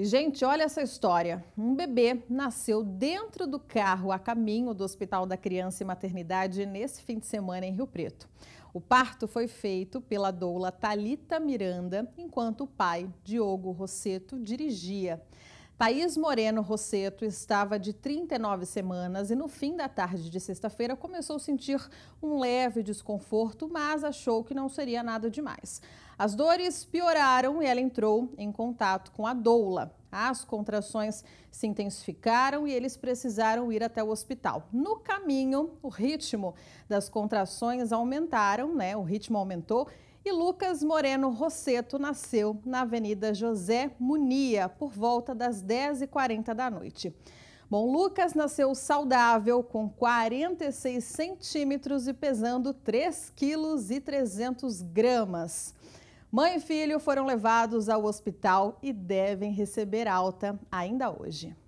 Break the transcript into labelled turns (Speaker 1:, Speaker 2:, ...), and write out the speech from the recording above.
Speaker 1: E, gente, olha essa história. Um bebê nasceu dentro do carro a caminho do Hospital da Criança e Maternidade nesse fim de semana em Rio Preto. O parto foi feito pela doula Talita Miranda, enquanto o pai, Diogo Rosseto, dirigia. País Moreno Rosseto estava de 39 semanas e no fim da tarde de sexta-feira começou a sentir um leve desconforto, mas achou que não seria nada demais. As dores pioraram e ela entrou em contato com a doula. As contrações se intensificaram e eles precisaram ir até o hospital. No caminho, o ritmo das contrações aumentaram, né? O ritmo aumentou e Lucas Moreno Rosseto nasceu na Avenida José Munia, por volta das 10h40 da noite. Bom, Lucas nasceu saudável, com 46 centímetros e pesando 3,3 quilos e 300 gramas. Mãe e filho foram levados ao hospital e devem receber alta ainda hoje.